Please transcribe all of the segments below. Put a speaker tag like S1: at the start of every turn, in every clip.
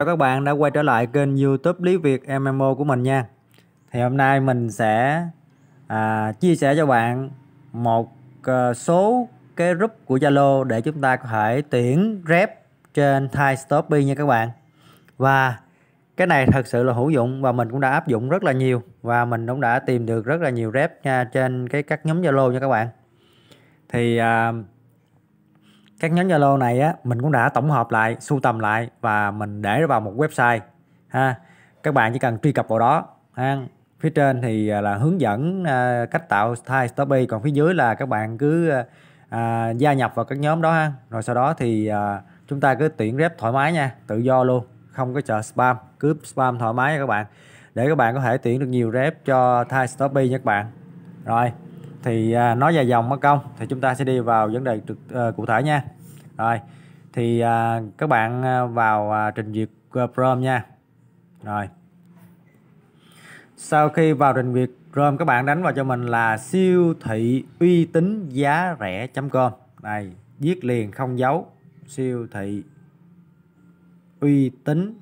S1: Chào các bạn đã quay trở lại kênh youtube Lý Việt MMO của mình nha Thì hôm nay mình sẽ à, chia sẻ cho bạn một à, số cái group của Zalo để chúng ta có thể tuyển rep trên Thai Stoppy nha các bạn Và cái này thật sự là hữu dụng và mình cũng đã áp dụng rất là nhiều Và mình cũng đã tìm được rất là nhiều rep nha trên cái các nhóm Zalo nha các bạn Thì à, các nhóm Zalo này á mình cũng đã tổng hợp lại sưu tầm lại và mình để vào một website ha các bạn chỉ cần truy cập vào đó ha phía trên thì à, là hướng dẫn à, cách tạo thai story còn phía dưới là các bạn cứ à, gia nhập vào các nhóm đó ha rồi sau đó thì à, chúng ta cứ tuyển rep thoải mái nha tự do luôn không có chờ spam cứ spam thoải mái nha các bạn để các bạn có thể tuyển được nhiều rep cho thai story nha các bạn rồi thì à, nói dài dòng mất công thì chúng ta sẽ đi vào vấn đề trực à, cụ thể nha rồi thì à, các bạn à, vào à, trình duyệt ờ, Chrome nha rồi sau khi vào trình duyệt Chrome các bạn đánh vào cho mình là siêu thị uy tín giá rẻ.com này viết liền không dấu siêu thị uy tín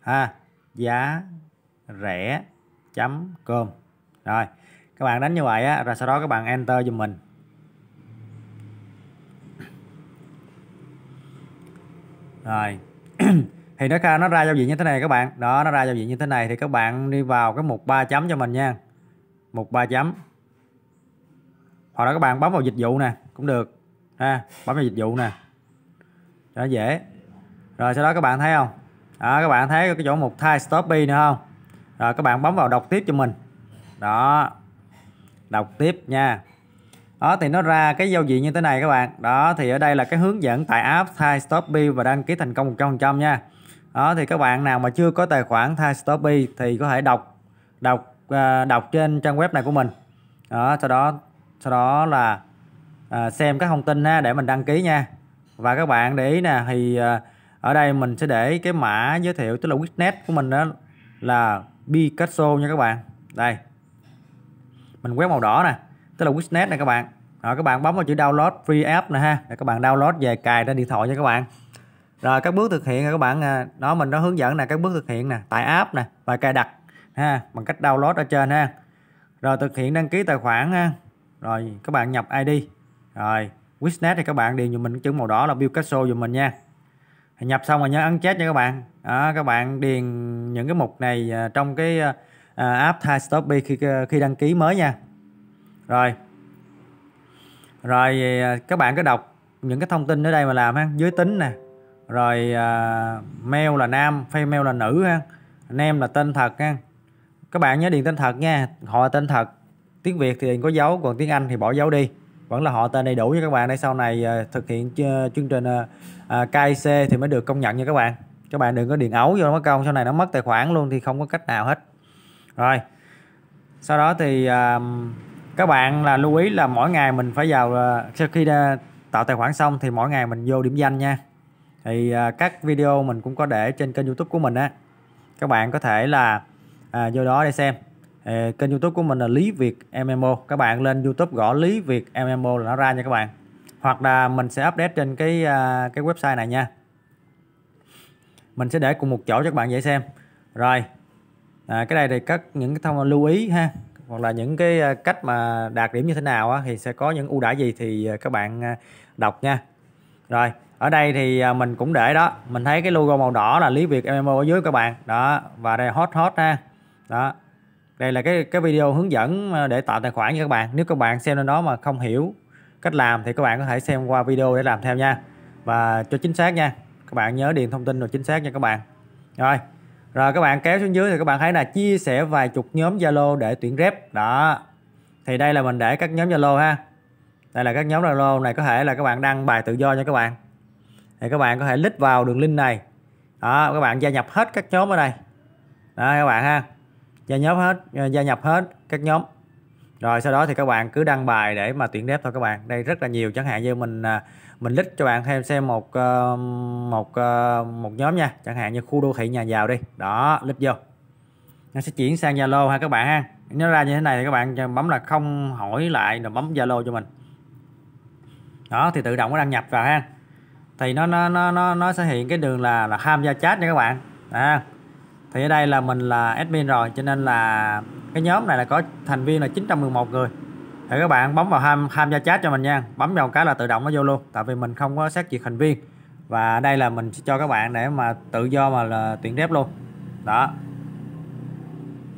S1: ha giá rẻ.com rồi các bạn đánh như vậy á, rồi sau đó các bạn enter dùm mình rồi thì nó ra nó ra giao diện như thế này các bạn đó nó ra giao diện như thế này thì các bạn đi vào cái mục ba chấm cho mình nha mục ba chấm hoặc là các bạn bấm vào dịch vụ nè cũng được ha bấm vào dịch vụ nè cho nó dễ rồi sau đó các bạn thấy không đó, các bạn thấy cái chỗ mục thai stop nữa không rồi các bạn bấm vào đọc tiếp cho mình đó đọc tiếp nha đó thì nó ra cái giao diện như thế này các bạn đó thì ở đây là cái hướng dẫn tại app Thai Shopee và đăng ký thành công 100% nha đó thì các bạn nào mà chưa có tài khoản Thai Shopee thì có thể đọc đọc à, đọc trên trang web này của mình đó sau đó sau đó là à, xem các thông tin ha để mình đăng ký nha và các bạn để ý nè thì à, ở đây mình sẽ để cái mã giới thiệu tức là witness của mình đó là Picasso nha các bạn đây mình quét màu đỏ nè tức là Wishnet này các bạn rồi các bạn bấm vào chữ download free app nè ha để các bạn download về cài ra điện thoại cho các bạn rồi các bước thực hiện các bạn à, đó mình đã hướng dẫn là các bước thực hiện nè tải app nè và cài đặt ha bằng cách download ở trên ha rồi thực hiện đăng ký tài khoản ha rồi các bạn nhập ID rồi Wishnet thì các bạn điền dùm mình chữ màu đỏ là Bill Castle dùm mình nha nhập xong rồi nhớ ấn chết nha các bạn đó, các bạn điền những cái mục này à, trong cái à, à, app Thai b khi ờ, khi đăng ký mới nha rồi rồi ờ, các bạn cứ đọc những cái thông tin ở đây mà làm ha giới tính nè rồi à, ờ, mail là nam female là nữ ha nam là tên thật ha các bạn nhớ điền tên thật nha họ tên thật tiếng việt thì có dấu còn tiếng anh thì bỏ dấu đi vẫn là họ tên đầy đủ cho các bạn để sau này thực hiện chương trình à, KIC thì mới được công nhận nha các bạn các bạn đừng có điền ấu vô mất công sau này nó mất tài khoản luôn thì không có cách nào hết rồi sau đó thì à, các bạn là lưu ý là mỗi ngày mình phải vào à, sau khi đã à, tạo tài khoản xong thì mỗi ngày mình vô điểm danh nha thì à, các video mình cũng có để trên kênh youtube của mình á các bạn có thể là à, vô đó để xem à, kênh youtube của mình là lý việt mmo các bạn lên youtube gõ lý việt mmo là nó ra nha các bạn hoặc là mình sẽ update trên cái à, cái website này nha mình sẽ để cùng một chỗ cho các bạn dễ xem rồi à, cái này thì các những cái thông lưu ý ha hoặc là những cái à, cách mà đạt điểm như thế nào á, thì sẽ có những ưu đãi gì thì à, các bạn à, đọc nha rồi ở đây thì mình cũng để đó mình thấy cái logo màu đỏ là lý việt mmo ở dưới các bạn đó và đây hot hot ha đó đây là cái cái video hướng dẫn để tạo tài khoản cho các bạn nếu các bạn xem lên đó mà không hiểu cách làm thì các bạn có thể xem qua video để làm theo nha và cho chính xác nha các bạn nhớ điền thông tin rồi chính xác nha các bạn rồi rồi các bạn kéo xuống dưới thì các bạn thấy là chia sẻ vài chục nhóm Zalo để tuyển rep đó thì đây là mình để các nhóm Zalo ha đây là các nhóm Zalo này có thể là các bạn đăng bài tự do nha các bạn thì các bạn có thể lít vào đường link này đó các bạn gia nhập hết các nhóm ở đây đó các bạn ha gia nhập hết ờ, gia nhập hết các nhóm rồi sau đó thì các bạn cứ đăng bài để mà tuyển rep thôi các bạn đây rất là nhiều chẳng hạn như mình à, mình list cho bạn thêm xem một ờ, một ờ, một nhóm nha chẳng hạn như khu đô thị nhà giàu đi đó list vô nó sẽ chuyển sang Zalo ha các bạn ha nó ra như thế này thì các bạn bấm là không hỏi lại rồi bấm Zalo cho mình đó thì tự động nó đăng nhập vào ha thì nó nó nó nó nó sẽ hiện cái đường là là tham gia chat nha các bạn à, thì ở đây là mình là admin rồi cho nên là cái nhóm này là có thành viên là 911 người thì các bạn bấm vào ham ham gia chat cho mình nha bấm vào cái là tự động nó vô luôn tại vì mình không có xét duyệt thành viên và đây là mình sẽ cho các bạn để mà tự do mà là tuyển dép luôn đó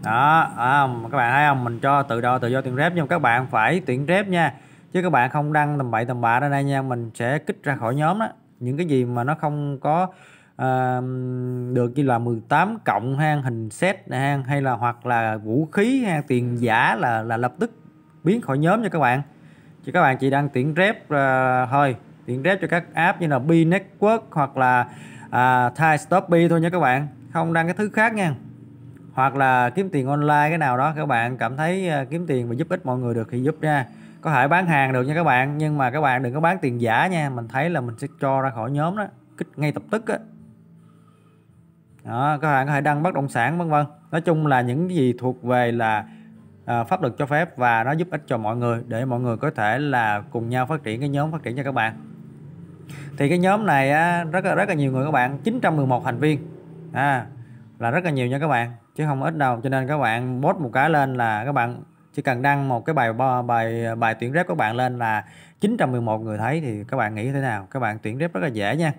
S1: đó à, các bạn thấy không mình cho tự do tự do tuyển dép nhưng các bạn phải tuyển dép nha chứ các bạn không đăng tầm bậy tầm bạ ra đây nha mình sẽ kích ra khỏi nhóm đó những cái gì mà nó không có uh, được như là 18 cộng hang hình xét hay là hoặc là vũ khí hay tiền giả là là lập tức biến khỏi nhóm nha các bạn chỉ các bạn chỉ đang tiện rep à, thôi tiện rep cho các app như là B Network hoặc là uh, Thai Shopee thôi nha các bạn không đăng cái thứ khác nha hoặc là kiếm tiền online cái nào đó các bạn cảm thấy à, kiếm tiền và giúp ích mọi người được thì giúp nha có thể bán hàng được nha các bạn nhưng mà các bạn đừng có bán tiền giả nha mình thấy là mình sẽ cho ra khỏi nhóm đó kích ngay lập tức á đó. đó các bạn có thể đăng bất động sản vân vân nói chung là những gì thuộc về là Ờ, pháp luật cho phép và nó giúp ích cho mọi người để mọi người có thể là cùng nhau phát triển cái nhóm phát triển cho các bạn thì cái nhóm này á, rất là rất là nhiều người các bạn 911 thành viên à, là rất là nhiều nha các bạn chứ không ít đâu cho nên các bạn post một cái lên là các bạn chỉ cần đăng một cái bài bài bài tuyển rep của bạn lên là 911 người thấy thì các bạn nghĩ thế nào các bạn tuyển rep rất là dễ nha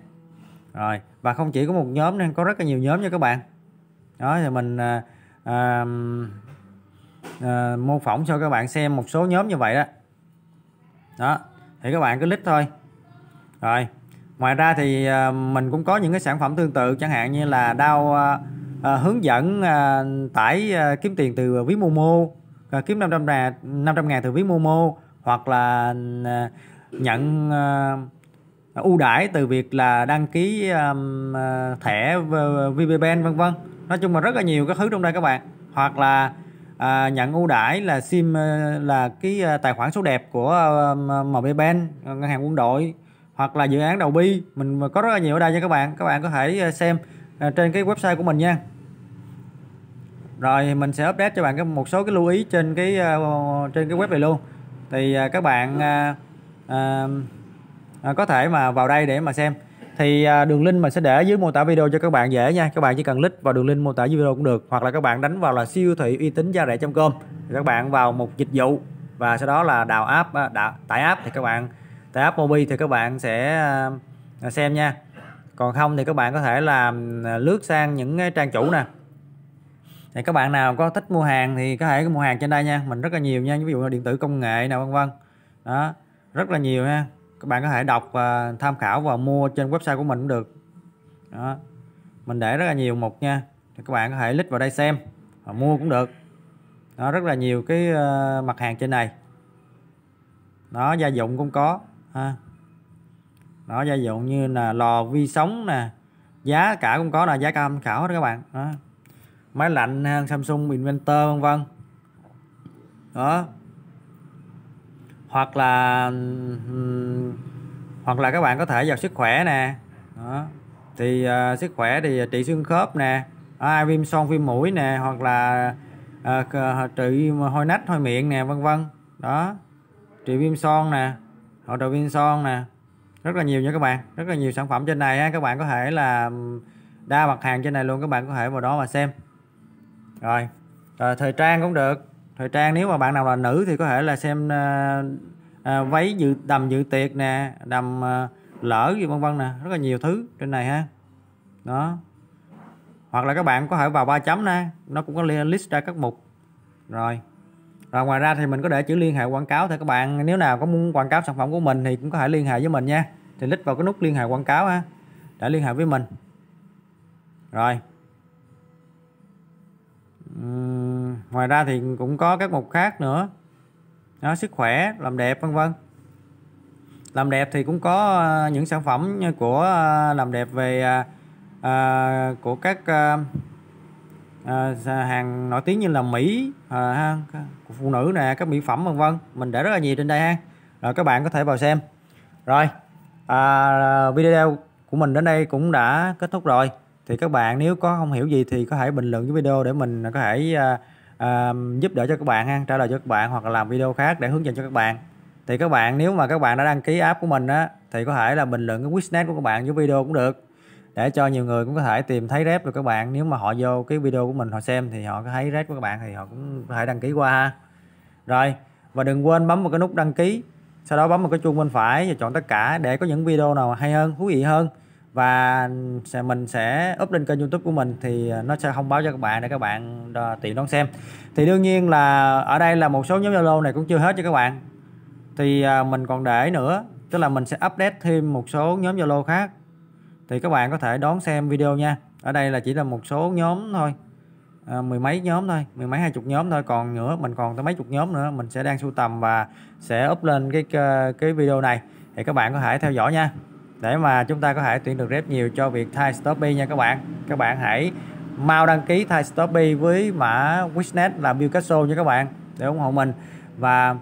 S1: rồi và không chỉ có một nhóm nên có rất là nhiều nhóm nha các bạn đó thì mình à, à, mô phỏng cho các bạn xem một số nhóm như vậy đó đó thì các bạn cứ lít thôi rồi ngoài ra thì à, mình cũng có những cái sản phẩm tương tự chẳng hạn như là đao à, à, hướng dẫn à, tải à, kiếm tiền từ ví Momo à, kiếm 500 ngàn 500 ngàn từ ví Momo hoặc là à, nhận à, ưu đãi từ việc là đăng ký um, thẻ VPBank vân vân nói chung là rất là nhiều các thứ trong đây các bạn hoặc là à, nhận ưu đãi là sim ờ, là cái ờ, tài khoản số đẹp của ờ, MB Bank ngân hàng quân đội hoặc là dự án đầu bi mình có rất là nhiều ở đây nha các bạn các bạn có thể xem trên cái website của mình nha rồi mình sẽ update cho bạn một số cái lưu ý trên cái trên cái web này luôn thì các bạn à, à, có thể mà vào đây để mà xem thì à, đường link mình sẽ để dưới mô tả video cho các bạn dễ nha các bạn chỉ cần click vào đường link mô tả dưới video cũng được hoặc là các bạn đánh vào là siêu thị uy tín gia rẻ.com trong thì các bạn vào một dịch vụ và sau đó là đào app à, đào, tải app thì các bạn tải app Mobi thì các bạn sẽ à, xem nha còn không thì các bạn có thể là lướt sang những trang chủ nè thì các bạn nào có thích mua hàng thì có thể mua hàng trên đây nha mình rất là nhiều nha ví dụ là điện tử công nghệ nào vân vân đó rất là nhiều ha các bạn có thể đọc và tham khảo và mua trên website của mình cũng được đó. mình để rất là nhiều mục nha các bạn có thể click vào đây xem và mua cũng được nó rất là nhiều cái ờ, mặt hàng trên này nó gia dụng cũng có ha nó gia dụng như là lò vi sóng nè giá cả cũng có là giá cam khảo đó các bạn đó. máy lạnh Samsung Inventor vân vân đó hoặc là hoặc là các bạn có thể vào sức khỏe nè đó. thì uh, sức khỏe thì trị xương khớp nè ờ, ai viêm son viêm mũi nè hoặc là uh, trị hôi nách hôi miệng nè vân vân đó trị viêm son nè hỗ trợ viêm son nè rất là nhiều nha các bạn rất là nhiều sản phẩm trên này ha. các bạn có thể là đa mặt hàng trên này luôn các bạn có thể vào đó mà xem rồi, rồi thời trang cũng được thời trang nếu mà bạn nào là nữ thì có thể là xem à, à, váy dự đầm dự tiệc nè đầm à, lỡ gì vân vân nè rất là nhiều thứ trên này ha đó hoặc là các bạn có thể vào ba chấm nè nó cũng có list ra các mục rồi rồi ngoài ra thì mình có để chữ liên hệ quảng cáo thì các bạn nếu nào có muốn quảng cáo sản phẩm của mình thì cũng có thể liên hệ với mình nha thì click vào cái nút liên hệ quảng cáo ha để liên hệ với mình rồi uhm ngoài ra thì cũng có các mục khác nữa đó, sức khỏe làm đẹp vân vân làm đẹp thì cũng có ờ, những sản phẩm như của ờ, làm đẹp về à, của các à, hàng nổi tiếng như là mỹ à, ha, của phụ nữ nè các mỹ phẩm vân vân mình để rất là nhiều trên đây ha rồi các bạn có thể vào xem rồi à, video của mình đến đây cũng đã kết thúc rồi thì các bạn nếu có không hiểu gì thì có thể bình luận với video để mình có thể à, giúp đỡ cho các bạn ha, trả lời cho các bạn hoặc là làm video khác để hướng dẫn cho các bạn thì các bạn nếu mà các bạn đã đăng ký app của mình á thì có thể là bình luận cái wishlist của các bạn dưới video cũng được để cho nhiều người cũng có thể tìm thấy rep được các bạn nếu mà họ vô cái video của mình họ xem thì họ thấy rep của các bạn thì họ cũng có thể đăng ký qua ha rồi và đừng quên bấm vào cái nút đăng ký sau đó bấm vào cái chuông bên phải và chọn tất cả để có những video nào hay hơn thú vị hơn và sẽ mình sẽ up lên kênh youtube của mình thì à, nó sẽ thông báo cho các bạn để các bạn à, tiện đón xem thì đương nhiên là ở đây là một số nhóm zalo này cũng chưa hết cho các bạn thì à, mình còn để nữa tức là mình sẽ update thêm một số nhóm zalo khác thì các bạn có thể đón xem video nha ở đây là chỉ là một số nhóm thôi à, mười mấy nhóm thôi mười mấy hai chục nhóm thôi còn nữa mình còn tới mấy chục nhóm nữa mình sẽ đang sưu tầm và sẽ up lên cái cái video này thì các bạn có thể theo dõi nha để mà chúng ta có thể tuyển được rep nhiều cho việc Thai Stoppy nha các bạn các bạn hãy mau đăng ký Thai Stoppy với mã Wishnet là Picasso nha các bạn để ủng hộ mình và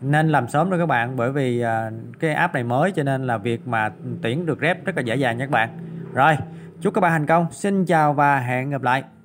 S1: nên làm sớm thôi các bạn bởi vì à, cái app này mới cho nên là việc mà tuyển được rep rất là dễ dàng nha các bạn rồi chúc các bạn thành công xin chào và hẹn gặp lại